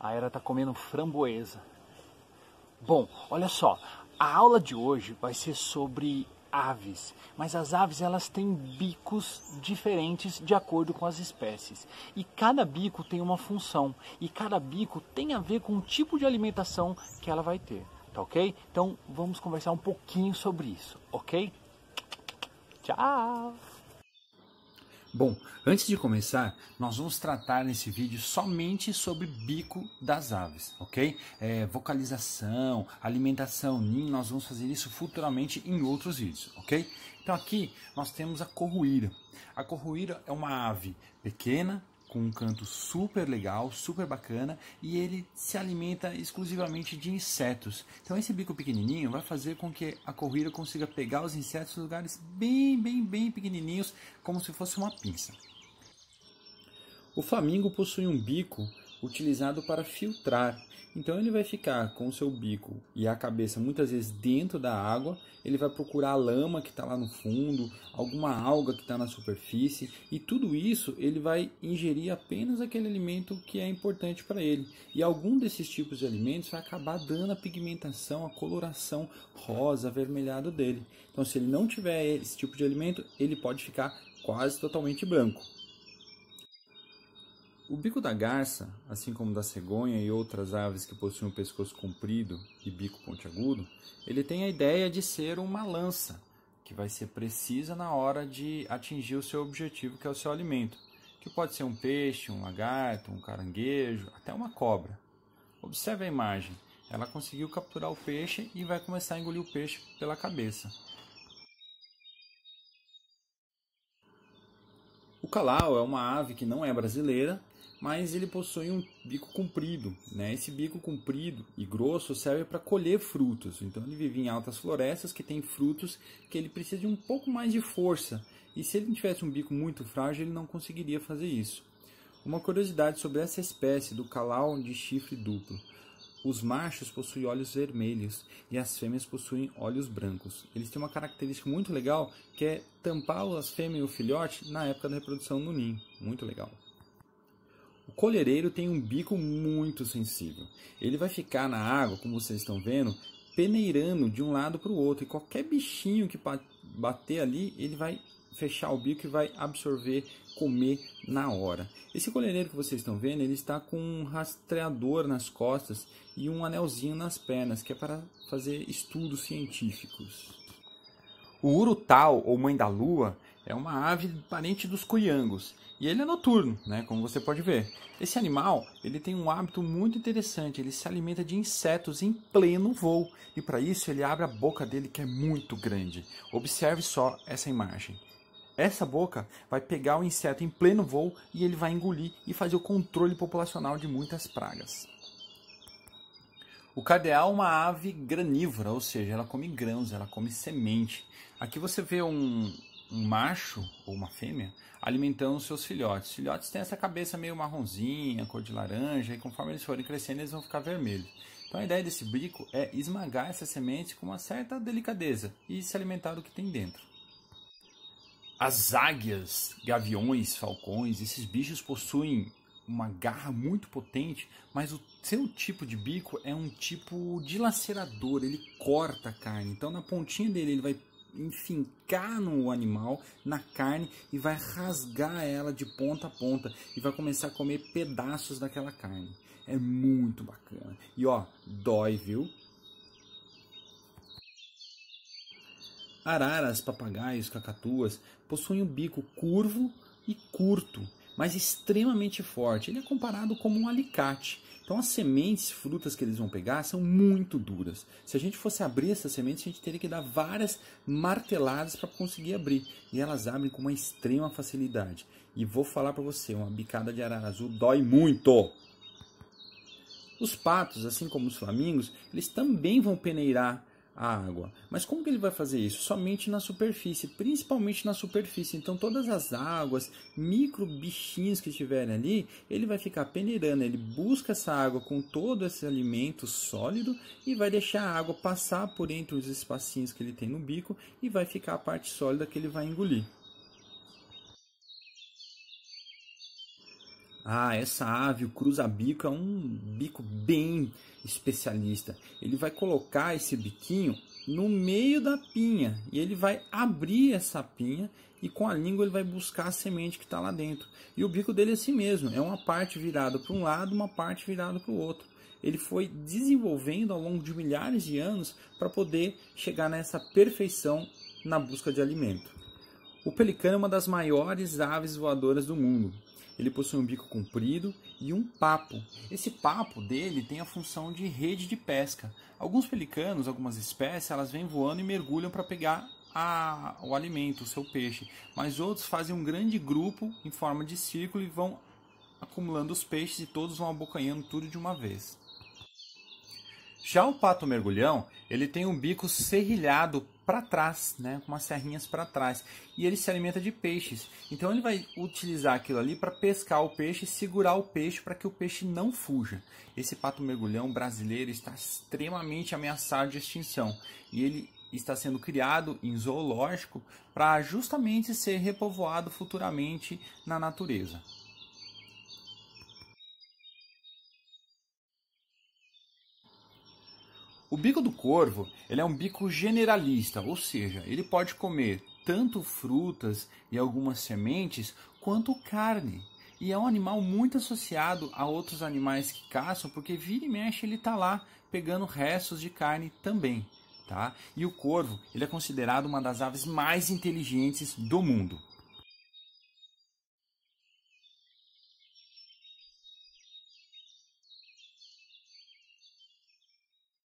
A Era tá comendo framboesa. Bom, olha só, a aula de hoje vai ser sobre aves, mas as aves elas têm bicos diferentes de acordo com as espécies. E cada bico tem uma função e cada bico tem a ver com o tipo de alimentação que ela vai ter, tá OK? Então vamos conversar um pouquinho sobre isso, OK? Tchau. Bom, antes de começar, nós vamos tratar nesse vídeo somente sobre bico das aves, ok? É, vocalização, alimentação, ninho, nós vamos fazer isso futuramente em outros vídeos, ok? Então aqui nós temos a corruíra. A corruíra é uma ave pequena, com um canto super legal, super bacana, e ele se alimenta exclusivamente de insetos. Então esse bico pequenininho vai fazer com que a corrida consiga pegar os insetos em lugares bem, bem, bem pequenininhos, como se fosse uma pinça. O flamingo possui um bico utilizado para filtrar. Então ele vai ficar com o seu bico e a cabeça muitas vezes dentro da água, ele vai procurar a lama que está lá no fundo, alguma alga que está na superfície, e tudo isso ele vai ingerir apenas aquele alimento que é importante para ele. E algum desses tipos de alimentos vai acabar dando a pigmentação, a coloração rosa, avermelhado dele. Então se ele não tiver esse tipo de alimento, ele pode ficar quase totalmente branco. O bico da garça, assim como da cegonha e outras aves que possuem um pescoço comprido e bico pontiagudo, ele tem a ideia de ser uma lança, que vai ser precisa na hora de atingir o seu objetivo, que é o seu alimento, que pode ser um peixe, um lagarto, um caranguejo, até uma cobra. Observe a imagem. Ela conseguiu capturar o peixe e vai começar a engolir o peixe pela cabeça. O calau é uma ave que não é brasileira, mas ele possui um bico comprido. Né? Esse bico comprido e grosso serve para colher frutos. Então ele vive em altas florestas que tem frutos que ele precisa de um pouco mais de força. E se ele tivesse um bico muito frágil, ele não conseguiria fazer isso. Uma curiosidade sobre essa espécie do calau de chifre duplo. Os machos possuem olhos vermelhos e as fêmeas possuem olhos brancos. Eles têm uma característica muito legal que é tampar as fêmeas e o filhote na época da reprodução no ninho. Muito legal. O colhereiro tem um bico muito sensível. Ele vai ficar na água, como vocês estão vendo, peneirando de um lado para o outro. E qualquer bichinho que bater ali, ele vai fechar o bico e vai absorver, comer na hora. Esse colhereiro que vocês estão vendo, ele está com um rastreador nas costas e um anelzinho nas pernas, que é para fazer estudos científicos. O urutau, ou mãe da lua, é uma ave parente dos cuiangos e ele é noturno, né, como você pode ver. Esse animal ele tem um hábito muito interessante, ele se alimenta de insetos em pleno voo e para isso ele abre a boca dele que é muito grande. Observe só essa imagem. Essa boca vai pegar o inseto em pleno voo e ele vai engolir e fazer o controle populacional de muitas pragas. O cardeal é uma ave granívora, ou seja, ela come grãos, ela come semente. Aqui você vê um, um macho ou uma fêmea alimentando seus filhotes. Os filhotes têm essa cabeça meio marronzinha, cor de laranja, e conforme eles forem crescendo, eles vão ficar vermelhos. Então a ideia desse bico é esmagar essa semente com uma certa delicadeza e se alimentar do que tem dentro. As águias, gaviões, falcões, esses bichos possuem uma garra muito potente, mas o seu tipo de bico é um tipo dilacerador, ele corta a carne. Então na pontinha dele ele vai enfincar no animal, na carne e vai rasgar ela de ponta a ponta e vai começar a comer pedaços daquela carne. É muito bacana. E ó, dói, viu? Araras, papagaios, cacatuas possuem um bico curvo e curto, mas extremamente forte. Ele é comparado como um alicate. Então as sementes, frutas que eles vão pegar são muito duras. Se a gente fosse abrir essas sementes, a gente teria que dar várias marteladas para conseguir abrir. E elas abrem com uma extrema facilidade. E vou falar para você, uma bicada de arara azul dói muito. Os patos, assim como os flamingos, eles também vão peneirar a água. Mas como que ele vai fazer isso? Somente na superfície, principalmente na superfície. Então todas as águas, micro bichinhos que estiverem ali, ele vai ficar peneirando, ele busca essa água com todo esse alimento sólido e vai deixar a água passar por entre os espacinhos que ele tem no bico e vai ficar a parte sólida que ele vai engolir. Ah, essa é ave, o cruza-bico, é um bico bem especialista. Ele vai colocar esse biquinho no meio da pinha e ele vai abrir essa pinha e com a língua ele vai buscar a semente que está lá dentro. E o bico dele é assim mesmo, é uma parte virada para um lado, uma parte virada para o outro. Ele foi desenvolvendo ao longo de milhares de anos para poder chegar nessa perfeição na busca de alimento. O pelicano é uma das maiores aves voadoras do mundo. Ele possui um bico comprido e um papo. Esse papo dele tem a função de rede de pesca. Alguns pelicanos, algumas espécies, elas vêm voando e mergulham para pegar a, o alimento, o seu peixe. Mas outros fazem um grande grupo em forma de círculo e vão acumulando os peixes e todos vão abocanhando tudo de uma vez. Já o pato mergulhão, ele tem um bico serrilhado para trás, né, com umas serrinhas para trás, e ele se alimenta de peixes. Então ele vai utilizar aquilo ali para pescar o peixe, e segurar o peixe para que o peixe não fuja. Esse pato mergulhão brasileiro está extremamente ameaçado de extinção, e ele está sendo criado em zoológico para justamente ser repovoado futuramente na natureza. O bico do corvo ele é um bico generalista, ou seja, ele pode comer tanto frutas e algumas sementes quanto carne. E é um animal muito associado a outros animais que caçam, porque vira e mexe ele está lá pegando restos de carne também. Tá? E o corvo ele é considerado uma das aves mais inteligentes do mundo.